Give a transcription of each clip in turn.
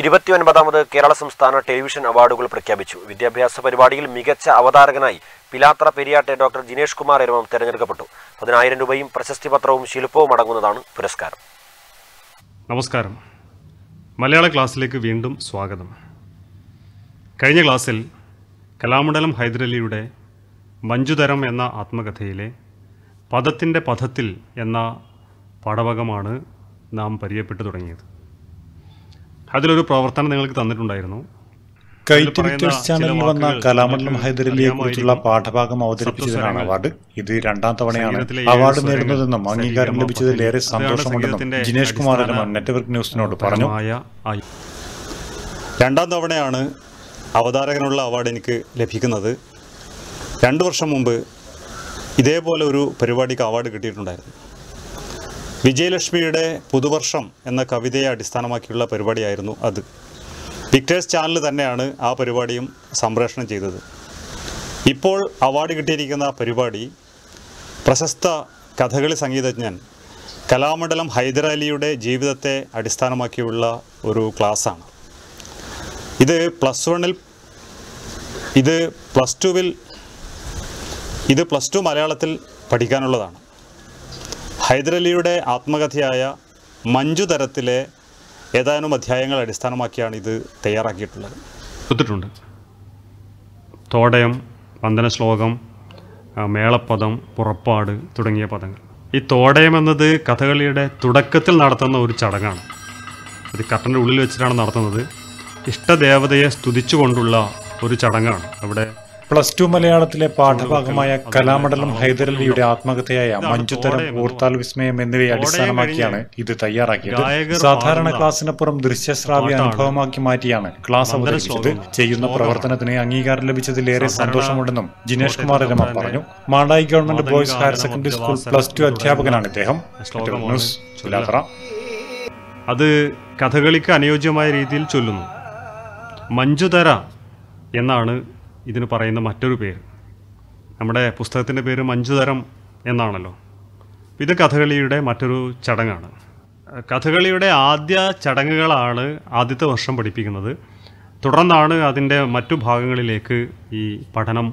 ഇരുപത്തിയൊൻപതാമത് കേരള സംസ്ഥാന ടെലിവിഷൻ അവാർഡുകൾ പ്രഖ്യാപിച്ചു വിദ്യാഭ്യാസ പരിപാടിയിൽ മികച്ച അവതാരകനായി പിലാത്ര പെരിയാട്ടെ ഡോക്ടർ ജിനേഷ് കുമാർ എരുമം തെരഞ്ഞെടുക്കപ്പെട്ടു പതിനായിരം രൂപയും പ്രശസ്തി പത്രവും ശില്പവും അടങ്ങുന്നതാണ് പുരസ്കാരം നമസ്കാരം മലയാള ക്ലാസ്സിലേക്ക് വീണ്ടും സ്വാഗതം കഴിഞ്ഞ ക്ലാസ്സിൽ കലാമണ്ഡലം ഹൈദരലിയുടെ മഞ്ജുതരം എന്ന ആത്മകഥയിലെ പദത്തിൻ്റെ പഥത്തിൽ എന്ന പാഠഭാഗമാണ് നാം പരിചയപ്പെട്ടു തുടങ്ങിയത് അതിലൊരു പ്രവർത്തനം നിങ്ങൾക്ക് തന്നിട്ടുണ്ടായിരുന്നു കൈറ്റ് വിക്ടേഴ്സ് ചാനലിൽ വന്ന കലാമണ്ഡലം ഹൈദരലിയെ കുറിച്ചുള്ള പാഠഭാഗം അവതരിപ്പിച്ചതിനാണ് അവാർഡ് ഇത് രണ്ടാം തവണയാണ് അവാർഡ് നേടുന്നതെന്നും അംഗീകാരം ലഭിച്ചതിൽ ഏറെ സന്തോഷമുണ്ടെന്നും ജിനേഷ് കുമാരനമൻ നെറ്റ്വർക്ക് ന്യൂസിനോട് പറഞ്ഞു രണ്ടാം തവണയാണ് അവതാരകനുള്ള അവാർഡ് എനിക്ക് ലഭിക്കുന്നത് രണ്ട് വർഷം മുമ്പ് ഇതേപോലെ ഒരു പരിപാടിക്ക് അവാർഡ് കിട്ടിയിട്ടുണ്ടായിരുന്നു വിജയലക്ഷ്മിയുടെ പുതുവർഷം എന്ന കവിതയെ അടിസ്ഥാനമാക്കിയുള്ള പരിപാടിയായിരുന്നു അത് വിക്ടേഴ്സ് ചാനൽ തന്നെയാണ് ആ പരിപാടിയും സംപ്രേഷണം ചെയ്തത് ഇപ്പോൾ അവാർഡ് കിട്ടിയിരിക്കുന്ന പരിപാടി പ്രശസ്ത കഥകളി സംഗീതജ്ഞൻ കലാമണ്ഡലം ഹൈദരാലിയുടെ ജീവിതത്തെ അടിസ്ഥാനമാക്കിയുള്ള ഒരു ക്ലാസ്സാണ് ഇത് പ്ലസ് വണ്ണിൽ ഇത് പ്ലസ് ടുവിൽ ഇത് പ്ലസ് ടു മലയാളത്തിൽ പഠിക്കാനുള്ളതാണ് ഹൈദരലിയുടെ ആത്മകഥയായ മഞ്ജു തരത്തിലെ ഏതാനും അധ്യായങ്ങൾ അടിസ്ഥാനമാക്കിയാണ് ഇത് തയ്യാറാക്കിയിട്ടുള്ളത് കൊടുത്തിട്ടുണ്ട് തോടയം വന്ദന ശ്ലോകം മേളപ്പദം പുറപ്പാട് തുടങ്ങിയ പദങ്ങൾ ഈ തോടയം എന്നത് കഥകളിയുടെ തുടക്കത്തിൽ നടത്തുന്ന ഒരു ചടങ്ങാണ് അത് കട്ടൻ്റെ ഉള്ളിൽ വെച്ചിട്ടാണ് നടത്തുന്നത് ഇഷ്ടദേവതയെ സ്തുതിച്ചുകൊണ്ടുള്ള ഒരു ചടങ്ങാണ് അവിടെ പ്ലസ് ടു മലയാളത്തിലെ പാഠഭാഗമായ കലാമണ്ഡലം ഹൈദരലിയുടെ ആത്മകഥയായ മഞ്ജുതരം ഊർത്താൽ വിസ്മയം എന്നിവയെ അടിസ്ഥാനമാക്കിയാണ് ഇത് തയ്യാറാക്കിയത് സാധാരണ ക്ലാസ്സിനപ്പുറം ദൃശ്യശ്രാവ്യ അനുഭവമാക്കി മാറ്റിയാണ് ക്ലാസ് അവതരിപ്പിച്ചത് ചെയ്യുന്ന പ്രവർത്തനത്തിന് അംഗീകാരം ലഭിച്ചതിലേറെ സന്തോഷമുണ്ടെന്നും ജിനേഷ് കുമാർ രമ പറഞ്ഞു Madayi government boys higher secondary school plus two അധ്യാപകനാണ് ഇദ്ദേഹം അത് കഥകളിക്ക് അനുയോജ്യമായ രീതിയിൽ ചൊല്ലുന്നു മഞ്ജുതര എന്നാണ് ഇതിന് പറയുന്ന മറ്റൊരു പേര് നമ്മുടെ പുസ്തകത്തിൻ്റെ പേര് മഞ്ചുതരം എന്നാണല്ലോ ഇത് കഥകളിയുടെ മറ്റൊരു ചടങ്ങാണ് കഥകളിയുടെ ആദ്യ ചടങ്ങുകളാണ് ആദ്യത്തെ വർഷം പഠിപ്പിക്കുന്നത് തുടർന്നാണ് അതിൻ്റെ മറ്റു ഭാഗങ്ങളിലേക്ക് ഈ പഠനം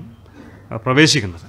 പ്രവേശിക്കുന്നത്